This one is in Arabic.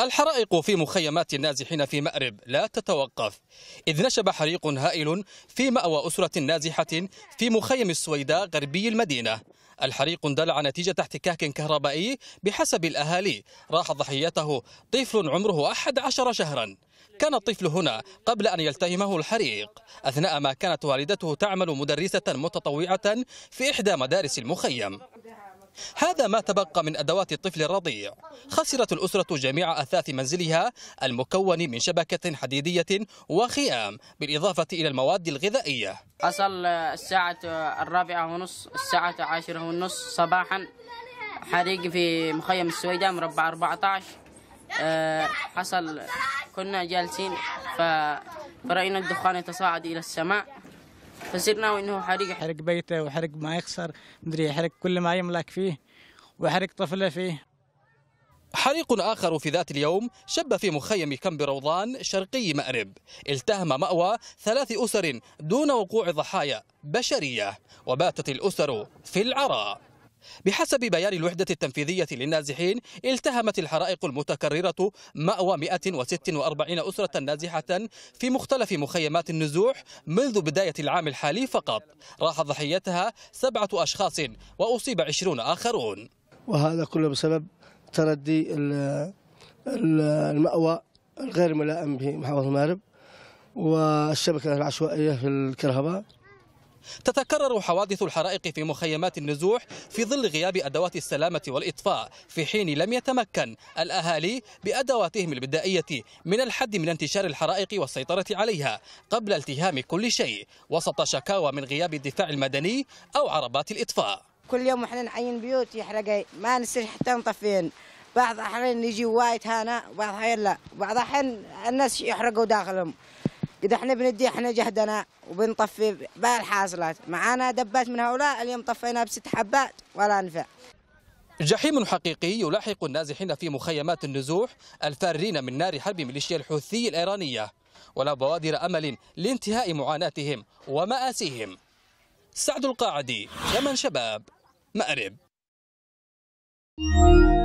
الحرائق في مخيمات النازحين في مأرب لا تتوقف إذ نشب حريق هائل في مأوى أسرة نازحة في مخيم السويداء غربي المدينة الحريق اندلع نتيجة احتكاك كهربائي بحسب الأهالي راح ضحيته طفل عمره 11 شهرا كان الطفل هنا قبل أن يلتهمه الحريق أثناء ما كانت والدته تعمل مدرسة متطوعة في إحدى مدارس المخيم هذا ما تبقى من أدوات الطفل الرضيع خسرت الأسرة جميع أثاث منزلها المكون من شبكة حديدية وخيام بالإضافة إلى المواد الغذائية حصل الساعة الرابعة ونص الساعة عاشرة ونص صباحا حريق في مخيم السويداء مربع 14 آه، حصل كنا جالسين فرأينا الدخان يتصاعد إلى السماء فصير ناوي انه حرق حرق بيته وحرق ما يخسر مدري حرق كل ما يملك فيه وحرق طفله فيه حريق آخر في ذات اليوم شب في مخيم كمب روضان شرقي مأرب التهم مأوى ثلاث أسر دون وقوع ضحايا بشرية وباتت الأسر في العراء بحسب بيان الوحدة التنفيذية للنازحين التهمت الحرائق المتكررة مأوى 146 أسرة نازحة في مختلف مخيمات النزوح منذ بداية العام الحالي فقط راح ضحيتها سبعة أشخاص وأصيب عشرون آخرون وهذا كله بسبب تردي المأوى الغير ملائم بمحافظة المارب والشبكة العشوائية في الكهرباء تتكرر حوادث الحرائق في مخيمات النزوح في ظل غياب أدوات السلامة والإطفاء في حين لم يتمكن الأهالي بأدواتهم البدائية من الحد من انتشار الحرائق والسيطرة عليها قبل التهام كل شيء وسط شكاوى من غياب الدفاع المدني أو عربات الإطفاء كل يوم احنا نعين بيوت يحرق ما نصير حتى نطفين بعض الحين يجي وايد هنا بعض الاحيان لا بعض الحين الناس يحرقوا داخلهم اذا احنا بندي احنا جهدنا وبنطفي بالحاصلات معانا دبات من هؤلاء اليوم طفينا بست حبات ولا نفع جحيم حقيقي يلاحق النازحين في مخيمات النزوح الفارين من نار حرب ميليشيا الحوثي الإيرانية ولا بوادر أمل لانتهاء معاناتهم ومآسيهم سعد القاعدي يمن شباب مأرب